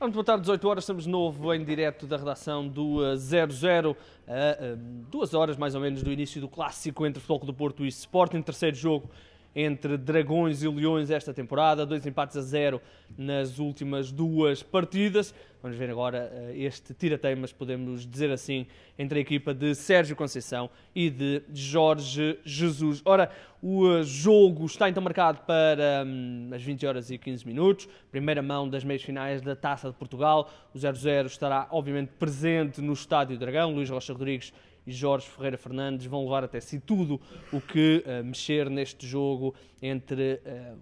Vamos voltar às 18 horas, estamos de novo em direto da redação do 00, eh, a eh, eh, duas horas mais ou menos do início do clássico entre o Futebol do Porto e Sporting, terceiro jogo entre Dragões e Leões esta temporada, dois empates a zero nas últimas duas partidas. Vamos ver agora eh, este tira-teimas, podemos dizer assim, entre a equipa de Sérgio Conceição e de Jorge Jesus. Ora, o eh, jogo está então marcado para hum, as 20 horas e 15 minutos, primeira mão das meias finais da Taça de Portugal. O 0-0 estará obviamente presente no Estádio Dragão. Luís Rocha Rodrigues e Jorge Ferreira Fernandes vão levar até si tudo o que uh, mexer neste jogo entre uh,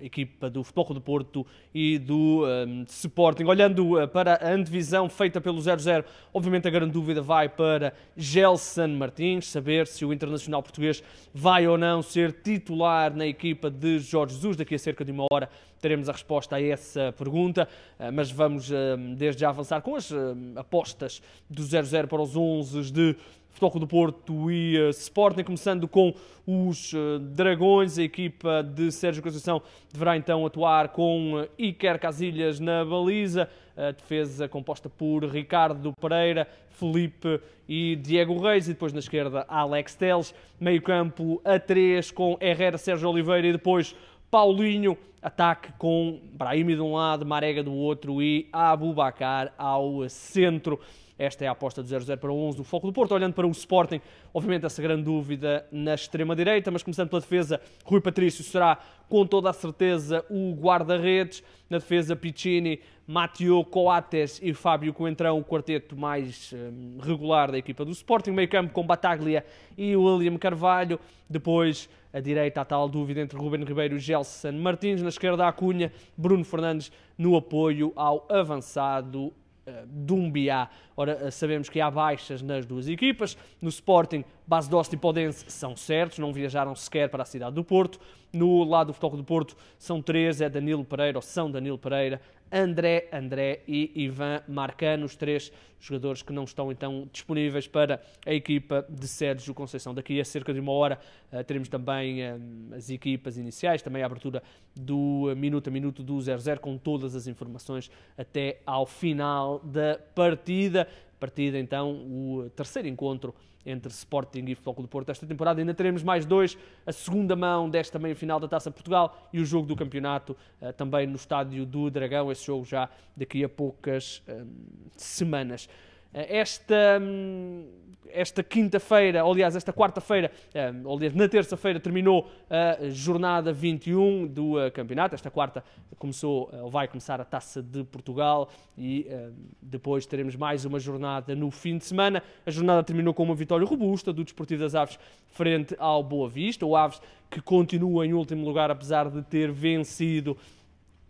equipa do Futebol Clube do Porto e do um, Sporting. Olhando eh, para a antevisão feita pelo 0-0, obviamente a grande dúvida vai para Gelson Martins, saber se o internacional português vai ou não ser titular na equipa de Jorge Jesus. Daqui a cerca de uma hora teremos a resposta a essa pergunta, eh, mas vamos hum, desde já avançar com as hum, apostas do 0-0 para os 11 de Futebol Clube do Porto e eh, Sporting, começando com os eh, Dragões. A equipa de Sérgio Conceição deverá então atuar com eh, Iker Casilhas na baliza. A defesa composta por Ricardo Pereira, Felipe e Diego Reis. E depois na esquerda, Alex Teles. Meio campo a 3 com Herrera, Sérgio Oliveira e depois Paulinho. Ataque com Brahimi de um lado, Marega do outro e Abubacar ao centro. Esta é a aposta do 0-0 para o 11 do Foco do Porto. Olhando para o Sporting, obviamente essa grande dúvida na extrema-direita, mas começando pela defesa, Rui Patrício será com toda a certeza o guarda-redes. Na defesa, Piccini, Matteo Coates e Fábio Coentrão, o quarteto mais hum, regular da equipa do Sporting. Meio campo com Bataglia e William Carvalho. Depois, à direita, a tal dúvida entre Ruben Ribeiro e Gelson Martins. Na esquerda, a Cunha, Bruno Fernandes no apoio ao avançado eh, Dumbiá. Ora, eh, sabemos que há baixas nas duas equipas. No Sporting, Base Doste e Podense são certos, não viajaram sequer para a cidade do Porto. No lado do Futebol do Porto são três, é Danilo Pereira, ou são Danilo Pereira, André André e Ivan Marcano, os três jogadores que não estão então disponíveis para a equipa de Sérgio Conceição. Daqui a cerca de uma hora eh, teremos também eh, as equipas iniciais, também a abertura do eh, minuto a minuto do 0-0 com todas as informações até ao final da partida partida então o terceiro encontro entre Sporting e Futebol Clube do Porto. Esta temporada ainda teremos mais dois, a segunda mão desta meia-final da Taça Portugal e o jogo do campeonato eh, também no estádio do Dragão, esse jogo já daqui a poucas hum, semanas. Eh, esta... Hum, esta quinta-feira, aliás, esta quarta-feira, eh, aliás, na terça-feira terminou a jornada 21 do eh, campeonato. Esta quarta começou, eh, ou vai começar a Taça de Portugal e depois teremos mais uma jornada no fim de semana. A jornada terminou com uma vitória robusta do Desportivo das Aves frente ao Boa Vista. O Aves que continua em último lugar, apesar de ter vencido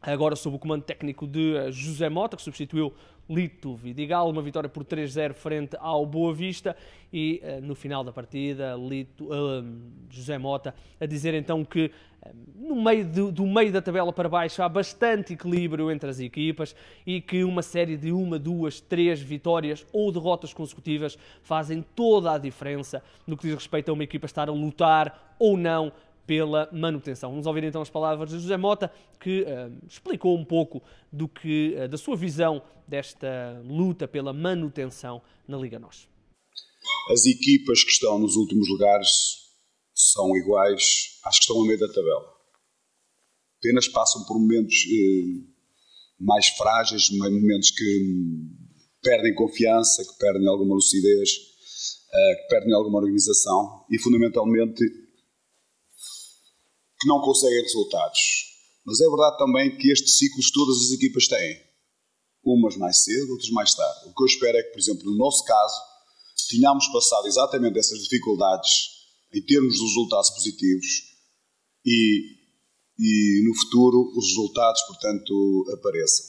agora sob o comando técnico de eh, José Mota, que substituiu Lito Vidigal, uma vitória por 3-0 frente ao Boa Vista e eh, no final da partida Lito, uh, José Mota a dizer então que no meio do, meio da tabela para baixo há bastante equilíbrio entre as equipas e que uma série de uma, duas, três vitórias ou derrotas consecutivas fazem toda a diferença no que diz respeito a uma equipa estar a lutar ou não pela manutenção. Vamos ouvir então as palavras de José Mota, que uh, explicou um pouco do que, uh, da sua visão desta luta pela manutenção na Liga Norte. As equipas que estão nos últimos lugares são iguais às que estão a meio da tabela. Apenas passam por momentos eh, mais frágeis, momentos que hum, perdem confiança, que perdem alguma lucidez, eh, que perdem alguma organização e, fundamentalmente, que não conseguem resultados. Mas é verdade também que estes ciclos todas as equipas têm. Umas mais cedo, outras mais tarde. O que eu espero é que, por exemplo, no nosso caso, tenhamos passado exatamente essas dificuldades em termos de resultados positivos e, e no futuro os resultados, portanto, apareçam.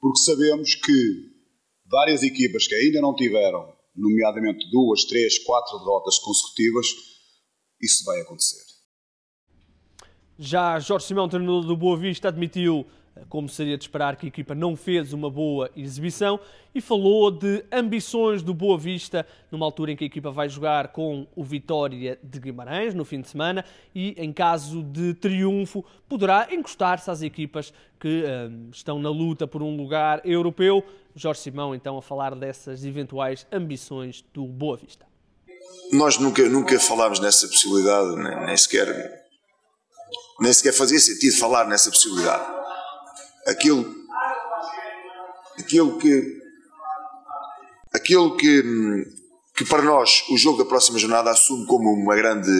Porque sabemos que várias equipas que ainda não tiveram, nomeadamente duas, três, quatro derrotas consecutivas, isso vai acontecer. Já Jorge Simão, treinador do Boa Vista, admitiu, eh, como seria de esperar, que a equipa não fez uma boa exibição e falou de ambições do Boa Vista numa altura em que a equipa vai jogar com o Vitória de Guimarães no fim de semana e, em caso de triunfo, poderá encostar-se às equipas que eh, estão na luta por um lugar europeu. Jorge Simão, então, a falar dessas eventuais ambições do Boa Vista. Nós nunca, nunca falámos nessa possibilidade, nem sequer nem sequer fazia sentido falar nessa possibilidade. Aquilo, aquilo que aquilo que, que para nós o jogo da próxima jornada assume como uma grande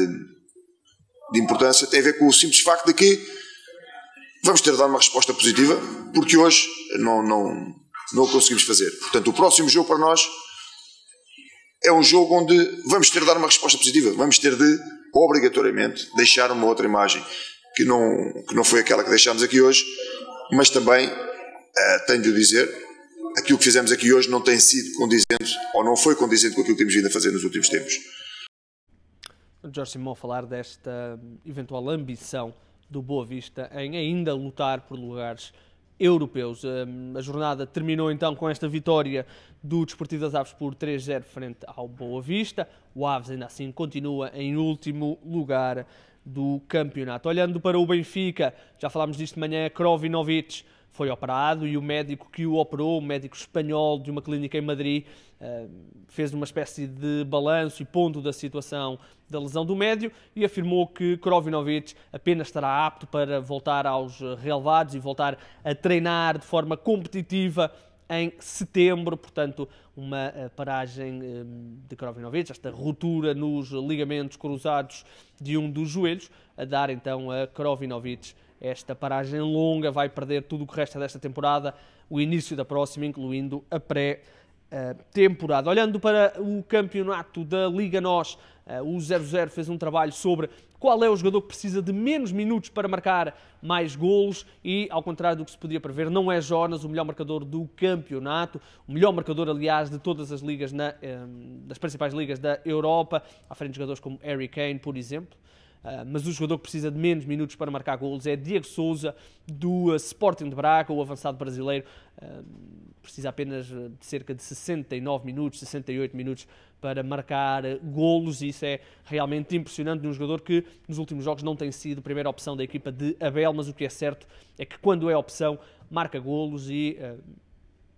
importância tem a ver com o simples facto de que vamos ter de dar uma resposta positiva, porque hoje não, não, não o conseguimos fazer. Portanto, o próximo jogo para nós é um jogo onde vamos ter de dar uma resposta positiva, vamos ter de obrigatoriamente deixar uma outra imagem que não, que não foi aquela que deixámos aqui hoje, mas também uh, tenho de dizer aquilo que fizemos aqui hoje não tem sido condizente ou não foi condizente com aquilo que temos vindo a fazer nos últimos tempos. Jorge Simão, falar desta eventual ambição do Boa Vista em ainda lutar por lugares europeus. Hum, a jornada terminou então com esta vitória do Desportivo das Aves por 3-0 frente ao Boa Vista. O Aves ainda assim continua em último lugar do campeonato. Olhando para o Benfica, já falámos disto de manhã, Krovinovic foi operado e o médico que o operou, o médico espanhol de uma clínica em Madrid, fez uma espécie de balanço e ponto da situação da lesão do médio e afirmou que Krovinovic apenas estará apto para voltar aos relevados e voltar a treinar de forma competitiva em setembro, portanto, uma eh, paragem de Krovinovic, esta ruptura nos ligamentos cruzados de um dos joelhos, a dar então a Krovinovic esta paragem longa, vai perder tudo o que resta desta temporada, o início da próxima, incluindo a pré-temporada eh, temporada. Olhando para o campeonato da Liga NOS, eh, o 0-0 fez um trabalho sobre qual é o jogador que precisa de menos minutos para marcar mais golos e, ao contrário do que se podia prever, não é Jonas o melhor marcador do campeonato, o melhor marcador, aliás, de todas as ligas, na, eh, das principais ligas da Europa, à frente de jogadores como Harry Kane, por exemplo. Uh, mas o jogador que precisa de menos minutos para marcar golos é Diego Souza, do uh, Sporting de Braga, o avançado brasileiro. Uh, precisa apenas eh, de cerca de 69 minutos, 68 minutos para marcar eh, golos. Isso é realmente impressionante de um jogador que nos últimos jogos não tem sido a primeira opção da equipa de Abel, mas o que é certo é que quando é opção, marca golos e uh,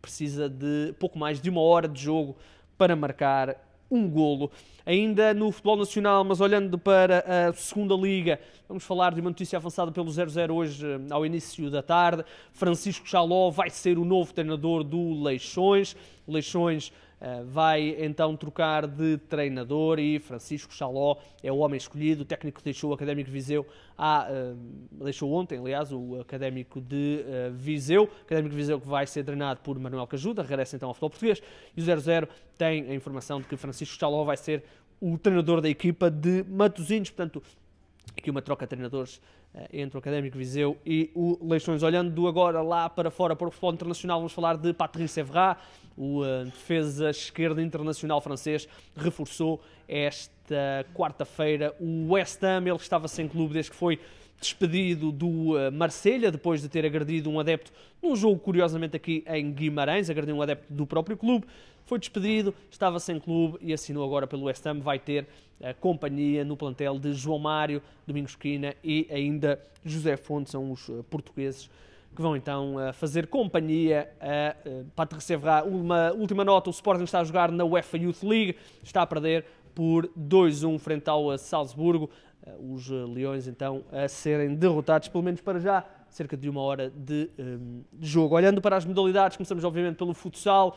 precisa de pouco mais de uma hora de jogo para marcar um golo. Ainda no futebol nacional, mas olhando para a segunda liga, vamos falar de uma notícia avançada pelo 0-0 hoje eh, ao início da tarde. Francisco Chaló vai ser o novo treinador do Leixões. Leixões eh, vai então trocar de treinador e Francisco Chaló é o homem escolhido. O técnico deixou o Académico de Viseu, há, eh, deixou ontem, aliás, o Académico de eh, Viseu. Académico de Viseu que vai ser treinado por Manuel Cajuda, regressa então ao futebol português. E o 00 tem a informação de que Francisco Chaló vai ser o treinador da equipa de Matosinhos. Portanto, aqui uma troca de treinadores eh, entre o Académico Viseu e o Leixões. Olhando do agora lá para fora para o futebol internacional, vamos falar de Patrice Evra, o eh, defesa esquerda internacional francês, reforçou esta quarta-feira o West Ham. Ele estava sem clube desde que foi despedido do eh, Marselha depois de ter agredido um adepto num jogo, curiosamente, aqui em Guimarães, agrediu um adepto do próprio clube. Foi despedido, estava sem clube e assinou agora pelo West Ham. Vai ter a eh, companhia no plantel de João Mário, Domingos Quina e ainda José Fonte, são os eh, portugueses que vão então eh, fazer companhia a Patrick Sevra. Uma última nota, o Sporting está a jogar na UEFA Youth League, está a perder por 2-1 frente ao Salzburgo. Os Leões então a serem derrotados, pelo menos para já, cerca de uma hora de, um, ehm, de jogo. Olhando para as modalidades, começamos obviamente pelo futsal.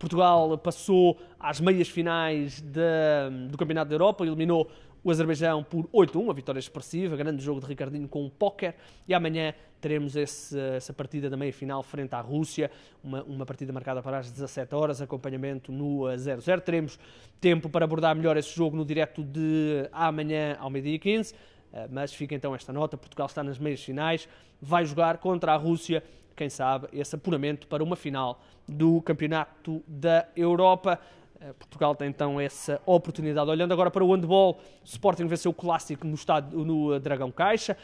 Portugal passou às meias finais de, do Campeonato da Europa, eliminou o Azerbaijão por 8-1, uma vitória expressiva, grande jogo de Ricardinho com o póquer. E amanhã teremos esse, essa partida da meia-final frente à Rússia, uma, uma, partida marcada para as 17 horas, acompanhamento no 0-0. Teremos tempo para abordar melhor esse jogo no direto de amanhã ao meio-dia 15. Eh, mas fica então esta nota: Portugal está nas meias finais, vai jogar contra a Rússia quem sabe, esse apuramento para uma final do Campeonato da Europa. Eh, Portugal tem então essa oportunidade. Olhando agora para o handball, o Sporting venceu o clássico no, estádio, no eh, Dragão Caixa,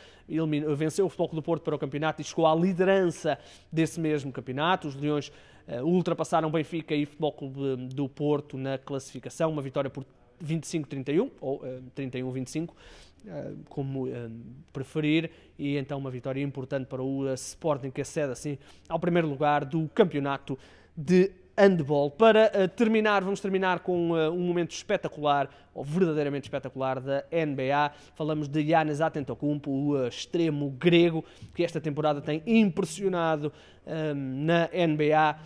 venceu o Futebol do Porto para o campeonato e chegou à liderança desse mesmo campeonato. Os Leões eh, ultrapassaram Benfica e Futebol Clube do Porto na classificação, uma vitória por 25-31, ou uh, 31-25, uh, como uh, preferir, e então uma vitória importante para o Sporting, que acede assim ao primeiro lugar do campeonato de handball. Para eh, terminar, vamos terminar com eh, um momento espetacular, ou verdadeiramente espetacular, da NBA. Falamos de Giannis Antetokounmpo, o extremo grego, que esta temporada tem impressionado na NBA,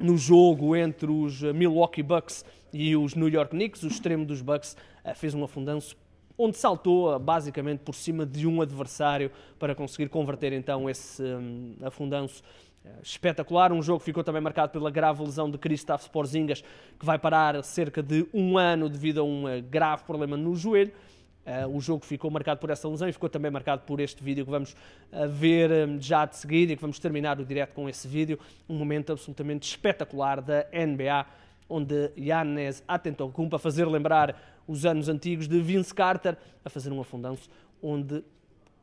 no jogo entre os Milwaukee Bucks e os New York Knicks, o extremo dos Bucks, eh, fez um afundanço onde saltou eh, basicamente por cima de um adversário para conseguir converter então esse hum, afundanço eh, espetacular. Um jogo que ficou também marcado pela grave lesão de Kristaps Porzingas, que vai parar cerca de um ano devido a um grave problema no joelho. Uh, o jogo ficou marcado por essa lesão e ficou também marcado por este vídeo que vamos uh, ver um, já de seguida e que vamos terminar o direto com esse vídeo. Um momento absolutamente espetacular da NBA onde Yannes Atentocumpa a fazer lembrar os anos antigos de Vince Carter, a fazer um afundanço onde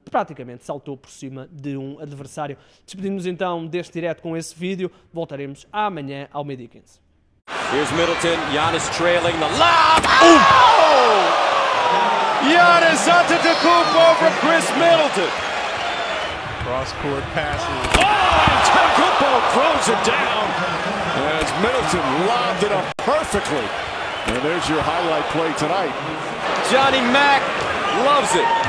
praticamente saltou por cima de um adversário. Despedimos então deste direto com esse vídeo. Voltaremos amanhã ao meio-dia 15. Here's Middleton. Giannis trailing the lob. Oh! Giannis Antetokounmpo from Chris Middleton. Cross court passes. Oh, Antetokounmpo throws it down. Middleton lobbed it up perfectly. And there's your highlight play tonight. Johnny Mack loves it.